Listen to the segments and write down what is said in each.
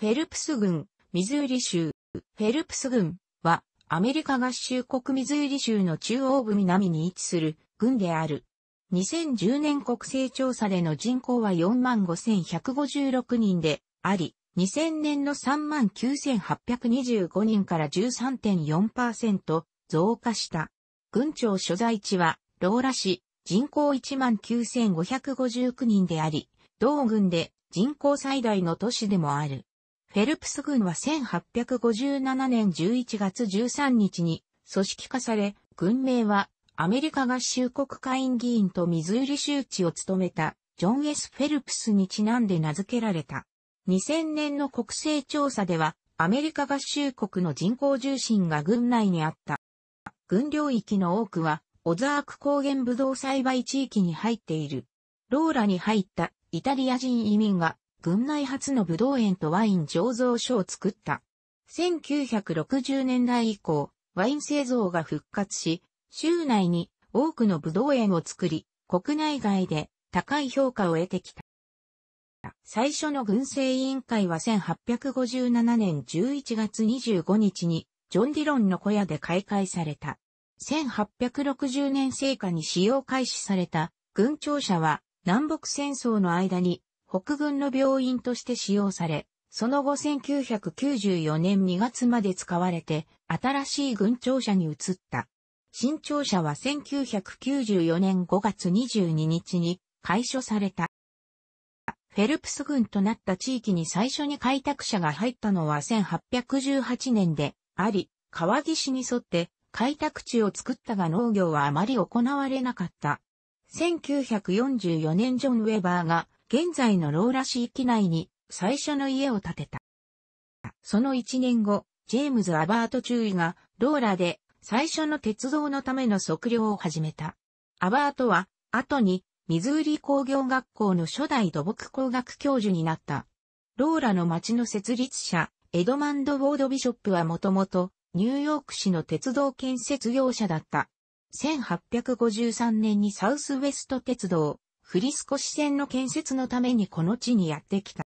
フェルプス郡、ミズーリ州。フェルプス郡は、アメリカ合衆国ミズーリ州の中央部南に位置する郡である。2010年国勢調査での人口は45,156人であり、2000年の39,825人から13.4%増加した。郡庁所在地は、ローラ市、人口19,559人であり、同郡で人口最大の都市でもある。フェルプス軍は1857年11月13日に組織化され、軍名はアメリカ合衆国会員議員とミズーリ州知を務めたジョン・ S・ フェルプスにちなんで名付けられた。2000年の国勢調査ではアメリカ合衆国の人口重心が軍内にあった。軍領域の多くはオザーク高原ブドウ栽培地域に入っている。ローラに入ったイタリア人移民が軍内初の武道園とワイン醸造所を作った。1960年代以降、ワイン製造が復活し、州内に多くの武道園を作り、国内外で高い評価を得てきた。最初の軍政委員会は1857年11月25日に、ジョン・ディロンの小屋で開会された。1860年成果に使用開始された軍庁舎は南北戦争の間に北軍の病院として使用され、その後1994年2月まで使われて、新しい軍庁舎に移った。新庁舎は1994年5月22日に解消された。フェルプス軍となった地域に最初に開拓者が入ったのは1818年であり、川岸に沿って開拓地を作ったが農業はあまり行われなかった。1944年ジョン・ウェバーが現在のローラ市域内に最初の家を建てた。その一年後、ジェームズ・アバート中尉がローラで最初の鉄道のための測量を始めた。アバートは後にミズーリ工業学校の初代土木工学教授になった。ローラの町の設立者、エドマンド・ウォード・ビショップはもともとニューヨーク市の鉄道建設業者だった。1853年にサウスウェスト鉄道、フリスコ支線の建設のためにこの地にやってきた。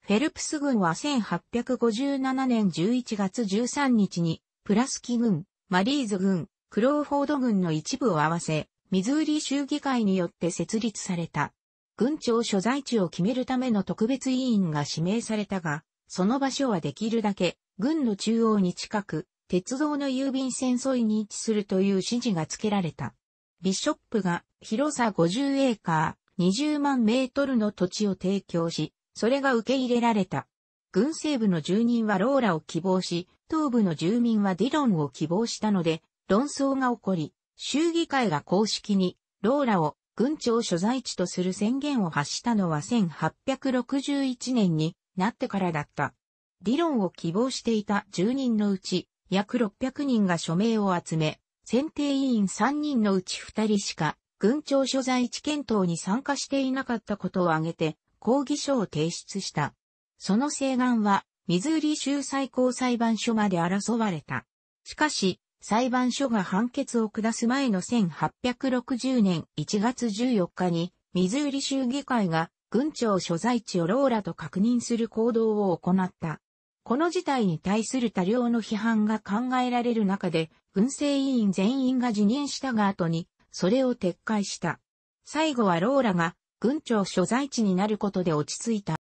フェルプス軍は1857年11月13日に、プラスキ軍、マリーズ軍、クローフォード軍の一部を合わせ、ミズーリ州議会によって設立された。軍庁所在地を決めるための特別委員が指名されたが、その場所はできるだけ、軍の中央に近く、鉄道の郵便線沿いに位置するという指示が付けられた。ビショップが広さ50エーカー20万メートルの土地を提供し、それが受け入れられた。軍西部の住人はローラを希望し、東部の住民はディロンを希望したので、論争が起こり、州議会が公式にローラを軍庁所在地とする宣言を発したのは1861年になってからだった。ディロンを希望していた住人のうち、約600人が署名を集め、選定委員3人のうち2人しか、軍庁所在地検討に参加していなかったことを挙げて、抗議書を提出した。その請願は、ミズーリ州最高裁判所まで争われた。しかし、裁判所が判決を下す前の1860年1月14日に、ミズーリ州議会が、軍庁所在地をローラと確認する行動を行った。この事態に対する多量の批判が考えられる中で、軍政委員全員が辞任したが後に、それを撤回した。最後はローラが、軍庁所在地になることで落ち着いた。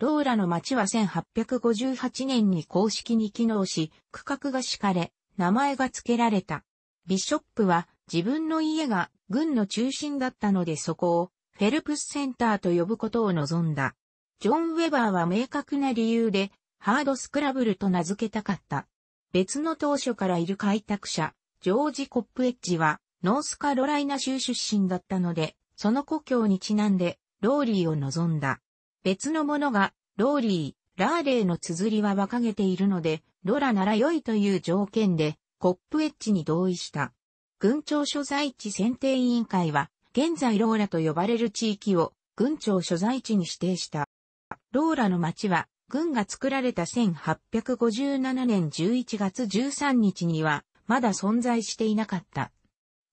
ローラの町は1858年に公式に機能し、区画が敷かれ、名前が付けられた。ビショップは自分の家が軍の中心だったのでそこをフェルプスセンターと呼ぶことを望んだ。ジョン・ウェバーは明確な理由でハードスクラブルと名付けたかった。別の当初からいる開拓者、ジョージ・コップエッジは、ノースカロライナ州出身だったので、その故郷にちなんで、ローリーを望んだ。別の者が、ローリー、ラーレーの綴りは馬鹿げているので、ロラなら良いという条件で、コップエッジに同意した。軍庁所在地選定委員会は、現在ローラと呼ばれる地域を、軍庁所在地に指定した。ローラの町は、軍が作られた1857年11月13日には、まだ存在していなかった。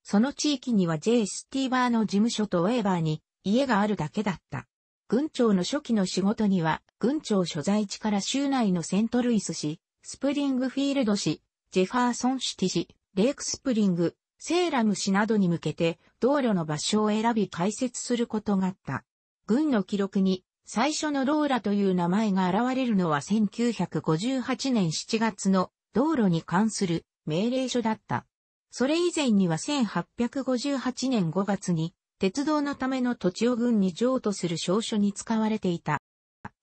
その地域には J. スティーバーの事務所とウェーバーに家があるだけだった。軍庁の初期の仕事には、軍庁所在地から州内のセントルイス市、スプリングフィールド市、ジェファーソンシティ市、レイクスプリング、セーラム市などに向けて道路の場所を選び開設することがあった。軍の記録に最初のローラという名前が現れるのは1958年7月の道路に関する命令書だった。それ以前には1858年5月に鉄道のための土地を軍に譲渡する証書に使われていた。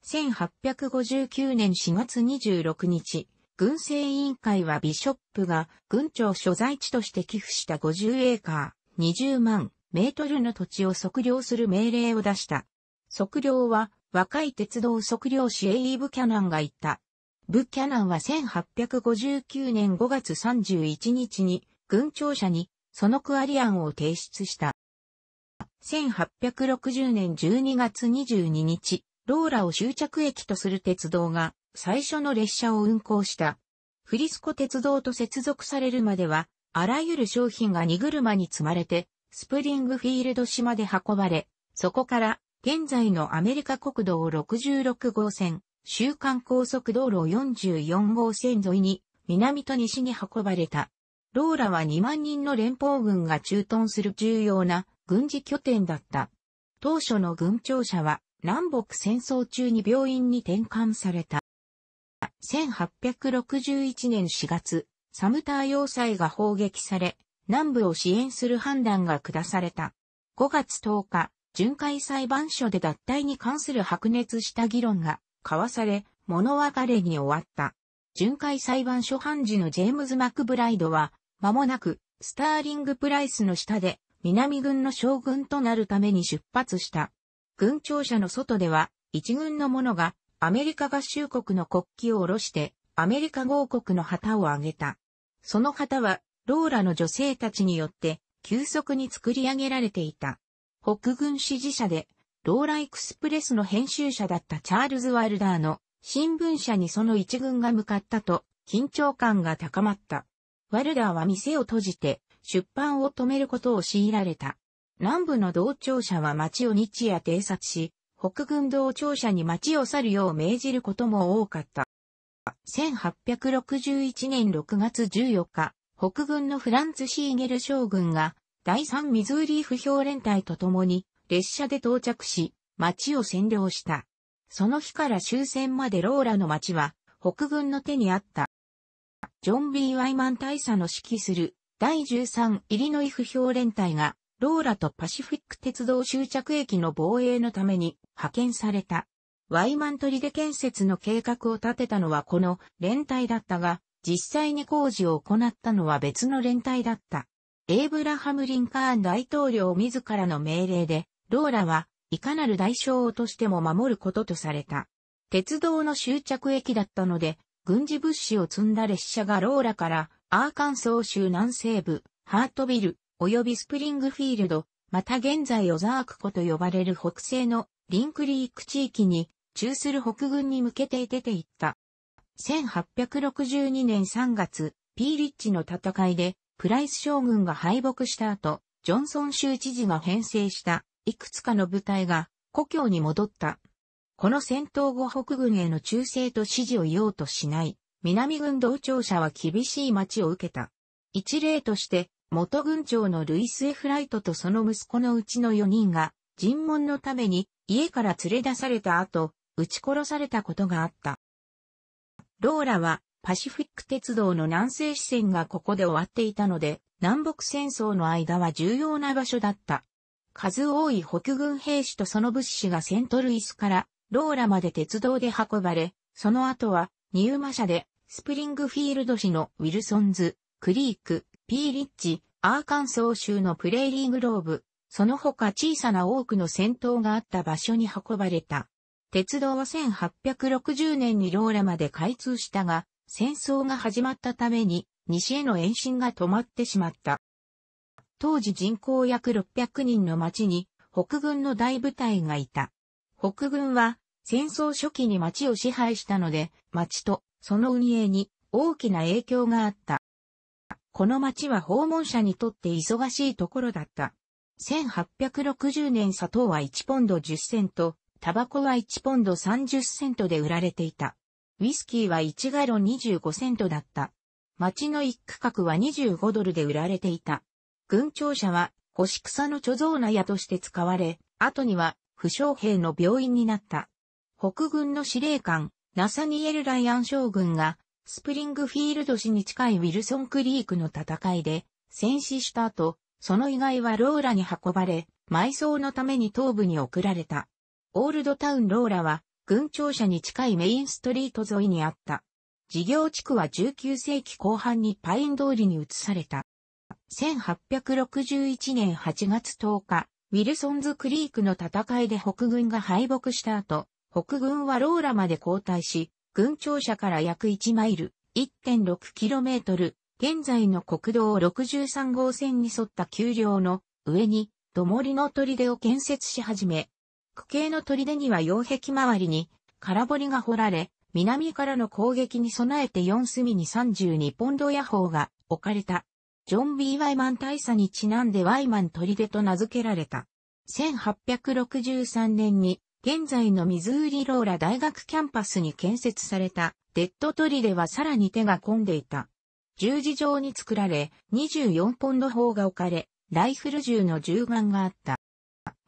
1859年4月26日、軍政委員会はビショップが軍庁所在地として寄付した50エーカー20万メートルの土地を測量する命令を出した。測量は若い鉄道測量士エイ・ブキャナンが言った。ブキャナンは1859年5月31日に軍庁舎にそのアリアンを提出した。1860年12月22日、ローラを終着駅とする鉄道が最初の列車を運行した。フリスコ鉄道と接続されるまでは、あらゆる商品が荷車に積まれて、スプリングフィールド島で運ばれ、そこから現在のアメリカ国道66号線、週間高速道路44号線沿いに、南と西に運ばれた。ローラは2万人の連邦軍が駐屯する重要な軍事拠点だった。当初の軍庁舎は南北戦争中に病院に転換された。1861年4月、サムター要塞が砲撃され、南部を支援する判断が下された。5月10日、巡回裁判所で脱退に関する白熱した議論が交わされ、物別れに終わった。巡回裁判所判事のジェームズ・マクブライドは、間もなく、スターリング・プライスの下で、南軍の将軍となるために出発した。軍庁舎の外では、一軍の者が、アメリカ合衆国の国旗を下ろして、アメリカ合国の旗を挙げた。その旗は、ローラの女性たちによって、急速に作り上げられていた。北軍支持者で、ローラエクスプレスの編集者だったチャールズ・ワルダーの新聞社にその一軍が向かったと緊張感が高まった。ワルダーは店を閉じて出版を止めることを強いられた。南部の同庁者は町を日夜偵察し、北軍同庁者に町を去るよう命じることも多かった。1861年6月14日、北軍のフランツ・シーゲル将軍が第3ミズーリー不評連隊と共に列車で到着し、町を占領した。その日から終戦までローラの町は北軍の手にあった。ジョン・ B・ ワイマン大佐の指揮する第13イリノイ不評連隊がローラとパシフィック鉄道終着駅の防衛のために派遣された。ワイマンで建設の計画を立てたのはこの連隊だったが、実際に工事を行ったのは別の連隊だった。エイブラハム・リンカーン大統領自らの命令で、ローラはいかなる代償をとしても守ることとされた。鉄道の終着駅だったので、軍事物資を積んだ列車がローラからアーカンソー州南西部、ハートビル、及びスプリングフィールド、また現在オザーク湖と呼ばれる北西のリンクリーク地域に、中する北軍に向けて出ていった。1862年3月、ピーリッチの戦いでプライス将軍が敗北した後、ジョンソン州知事が編成したいくつかの部隊が故郷に戻った。この戦闘後北軍への忠誠と支持を言おうとしない南軍同調者は厳しい待ちを受けた。一例として、元軍長のルイス・エフライトとその息子のうちの4人が尋問のために家から連れ出された後、撃ち殺されたことがあった。ローラはパシフィック鉄道の南西支線がここで終わっていたので、南北戦争の間は重要な場所だった。数多い北軍兵士とその物資がセントルイスからローラまで鉄道で運ばれ、その後はニューマ社でスプリングフィールド市のウィルソンズ、クリーク、ピーリッジ、アーカンソー州のプレーリーグローブ、その他小さな多くの戦闘があった場所に運ばれた。鉄道は1860年にローラまで開通したが、戦争が始まったために西への延伸が止まってしまった。当時人口約600人の町に北軍の大部隊がいた。北軍は戦争初期に町を支配したので、町とその運営に大きな影響があった。この町は訪問者にとって忙しいところだった。1860年砂糖は1ポンド10セント、タバコは1ポンド30セントで売られていた。ウィスキーは1ガロン25セントだった。町の一区画は25ドルで売られていた。軍庁舎は、星草の貯蔵納屋として使われ、後には、負傷兵の病院になった。北軍の司令官、ナサニエル・ライアン将軍が、スプリングフィールド市に近いウィルソンクリークの戦いで、戦死した後、その遺骸はローラに運ばれ、埋葬のために東部に送られた。オールドタウンローラは、軍庁舎に近いメインストリート沿いにあった。事業地区は19世紀後半にパイン通りに移された。1861年8月10日、ウィルソンズクリークの戦いで北軍が敗北した後、北軍はローラまで後退し、軍庁舎から約1マイル、1.6km、現在の国道63号線に沿った丘陵の上に、どもりの砦を建設し始め、区形の砦には擁壁周りに空堀が掘られ、南からの攻撃に備えて4隅に32ポンド野砲が置かれた。ジョン・ B・ ワイマン大佐にちなんでワイマン砦と名付けられた。1863年に現在のミズーリローラ大学キャンパスに建設されたデッド砦はさらに手が込んでいた。十字状に作られ、24ポンド砲が置かれ、ライフル銃の銃眼があった。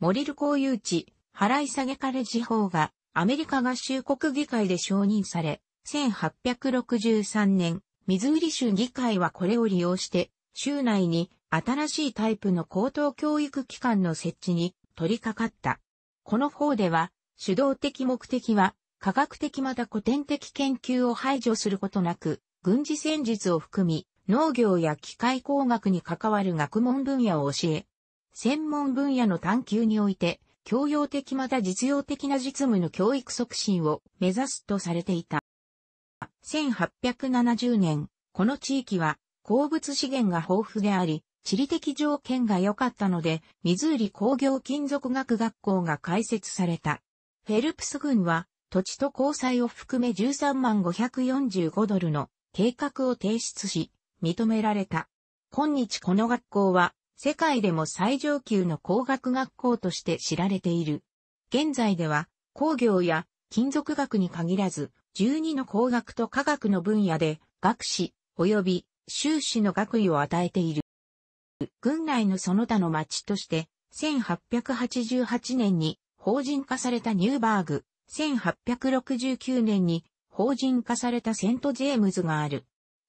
モリル公有地、払い下げかレッジ法がアメリカ合衆国議会で承認され、1863年、ミズーリ州議会はこれを利用して、州内に新しいタイプの高等教育機関の設置に取り掛かった。この法では、主導的目的は、科学的また古典的研究を排除することなく、軍事戦術を含み、農業や機械工学に関わる学問分野を教え、専門分野の探求において、教養的また実用的な実務の教育促進を目指すとされていた。1870年、この地域は鉱物資源が豊富であり、地理的条件が良かったので、ミズーリ工業金属学学校が開設された。フェルプス軍は土地と交際を含め13万545ドルの計画を提出し、認められた。今日この学校は世界でも最上級の工学学校として知られている。現在では工業や金属学に限らず12の工学と科学の分野で学士及び修士の学位を与えている。軍内のその他の町として1888年に法人化されたニューバーグ、1869年に法人化されたセントジェームズがある。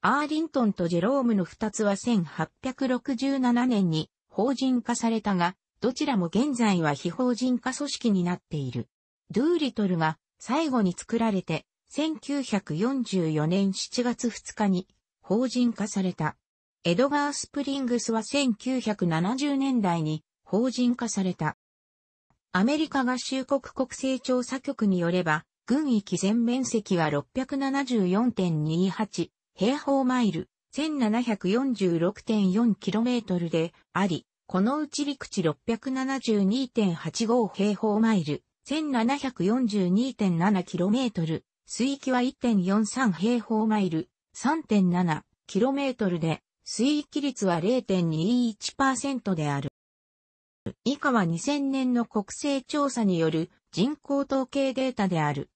アーリントンとジェロームの二つは1867年に法人化されたが、どちらも現在は非法人化組織になっている。ドゥーリトルが最後に作られて、1944年7月2日に法人化された。エドガー・スプリングスは1970年代に法人化された。アメリカ合衆国国勢調査局によれば、軍域全面積は674.28平方マイル 1746.4km であり、このうち陸地672.85平方マイル 1742.7km、水域は1.43平方マイル 3.7km で、水域率は0.21%である。以下は2000年の国勢調査による人口統計データである。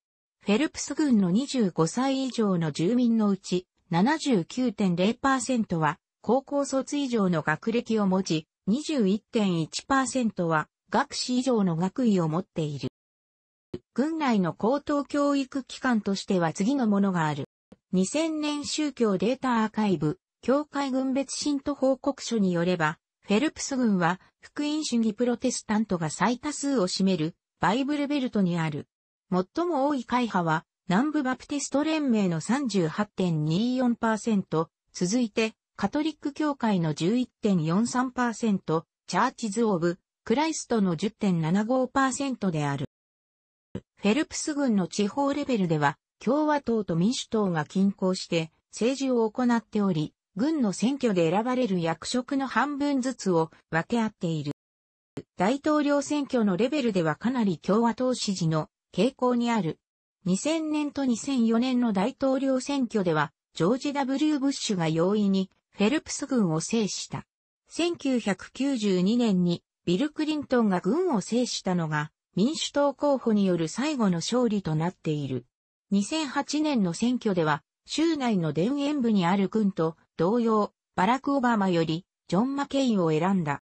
フェルプス郡の25歳以上の住民のうち、79.0%は高校卒以上の学歴を持ち、21.1%は学士以上の学位を持っている。軍内の高等教育機関としては次のものがある。2000年宗教データアーカイブ、教会軍別信徒報告書によれば、フェルプス軍は福音主義プロテスタントが最多数を占めるバイブルベルトにある。最も多い会派は南部バプテスト連盟の38.24%、続いて、カトリック教会の11.43%、チャーチズ・オブ・クライストの10.75%である。フェルプス軍の地方レベルでは、共和党と民主党が均衡して政治を行っており、軍の選挙で選ばれる役職の半分ずつを分け合っている。大統領選挙のレベルではかなり共和党支持の傾向にある。2000年と2004年の大統領選挙では、ジョージ・ W・ ブッシュが容易にフェルプス軍を制した。1992年にビル・クリントンが軍を制したのが民主党候補による最後の勝利となっている。2008年の選挙では州内の田園部にある軍と同様バラク・オバマよりジョン・マケインを選んだ。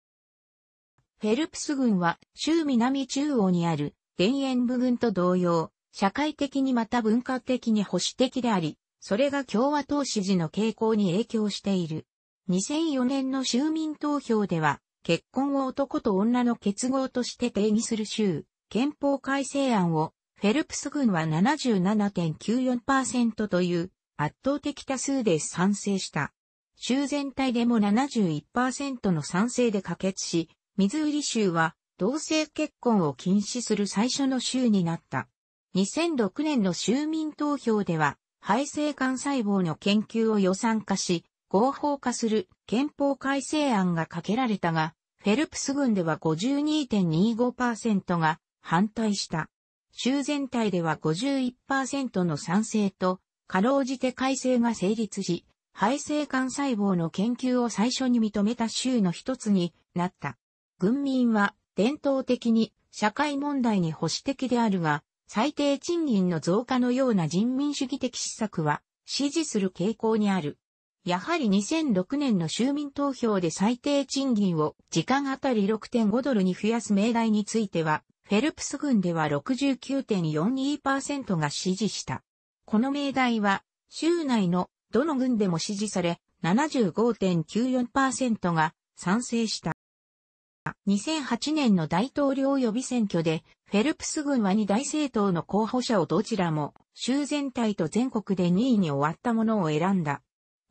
フェルプス軍は州南中央にある田園部軍と同様社会的にまた文化的に保守的であり、それが共和党支持の傾向に影響している。2004年の州民投票では、結婚を男と女の結合として定義する州、憲法改正案を、フェルプス軍は77.94%という圧倒的多数で賛成した。州全体でも71%の賛成で可決し、ミズーリ州は同性結婚を禁止する最初の州になった。2006年の州民投票では、肺性幹細胞の研究を予算化し、合法化する憲法改正案がかけられたが、フェルプス軍では52.25%が反対した。州全体では51%の賛成と、かろうじて改正が成立し、肺性幹細胞の研究を最初に認めた州の一つになった。軍民は伝統的に社会問題に保守的であるが、最低賃金の増加のような人民主義的施策は支持する傾向にある。やはり2006年の就民投票で最低賃金を時間あたり6.5ドルに増やす命題については、フェルプス軍では69.42%が支持した。この命題は、州内のどの軍でも支持され、75.94%が賛成した。2008年の大統領予備選挙で、フェルプス軍は2大政党の候補者をどちらも、州全体と全国で2位に終わったものを選んだ。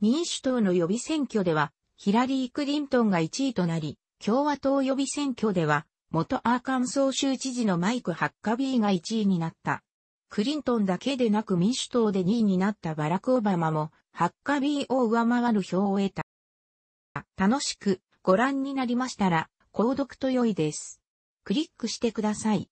民主党の予備選挙では、ヒラリー・クリントンが1位となり、共和党予備選挙では、元アーカンソー州知事のマイク・ハッカビーが1位になった。クリントンだけでなく民主党で2位になったバラク・オバマも、ハッカビーを上回る票を得た。楽しくご覧になりましたら、購読と良いです。クリックしてください。